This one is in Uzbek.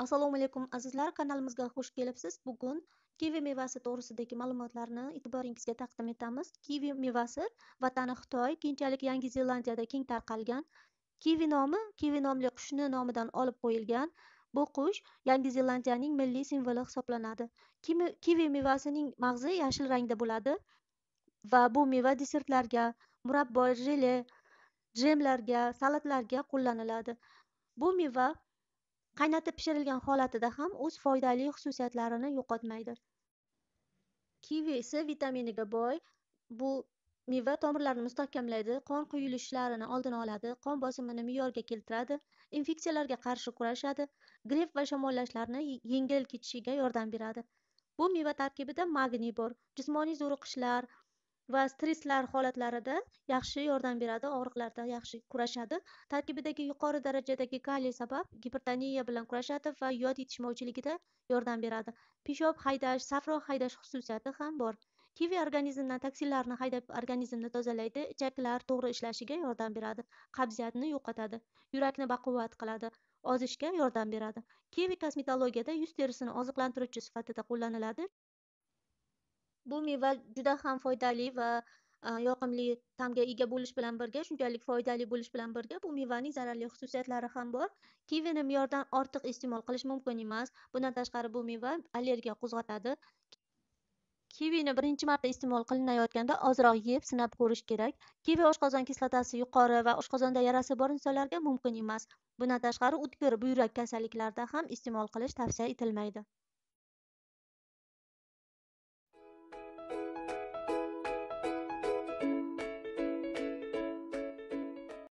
Assalomu alaykum azizlar, kanalimizga xush kelibsiz. Bugun kivi mevasi to'g'risidagi ma'lumotlarni e'tiboringizga taqdim etamiz. Kivi mevasi vatani Xitoy, keyinchalik Yangi Zelandiyada keng tarqalgan. Kivi nomi kivi nomli qushni nomidan olib qo'yilgan. Bu qush Yangi Zelandiyaning milliy simvoli hisoblanadi. Kivi, mevasining mag'zi yashil rangda bo'ladi va bu meva desertlarga, murabbo, jele, jemlarga, salatlarga qo'llaniladi. Bu meva qaynatib pishirilgan holatida ham o'z foydali xususiyatlarini yo'qotmaydi kivi esa vitaminiga boy bu meva tomirlarni mustahkamlaydi qon quyilishlarini oldini oladi qon bosimini me'yorga keltiradi infeksiyalarga qarshi kurashadi gripp va shamollashlarni yengil kechishiga yordam beradi bu meva tarkibida magniy bor jismoniy zo'riqishlar va stresslar holatlarida yaxshi yordam beradi og'riqlarda yaxshi kurashadi tarkibidagi yuqori darajadagi kaliy sabab gipertoniya bilan kurashadi va yod yetishmovchiligida yordam beradi pishob haydash safro haydash xususiyati ham bor kivi organizmdan toksinlarni haydab organizmni tozalaydi ichaklar to'g'ri ishlashiga yordam beradi qabziyatni yo'qotadi yurakni baquvvat qiladi ozishga yordam beradi kivi kosmetologiyada yuz terisini oziqlantiruvchi sifatida qo'llaniladi Bu meva juda ham foydali va yoqimli ta'mga ega bo'lish bilan birga, shunchalik foydali bo'lish bilan birga, bu mevaning zararli xususiyatlari ham bor. Kivini me'yordan ortiq iste'mol qilish mumkin emas. Bundan tashqari bu meva allergiya qo'zg'atadi. Kivini birinchi marta iste'mol qilinayotganda ozroq yeb sinab ko'rish kerak. Kivi oshqozon kislotasi yuqori va oshqozonda yarasi bor insonlarga mumkin emas. Bundan tashqari o'tkir buyrak kasalliklarida ham iste'mol qilish tavsiya etilmaydi.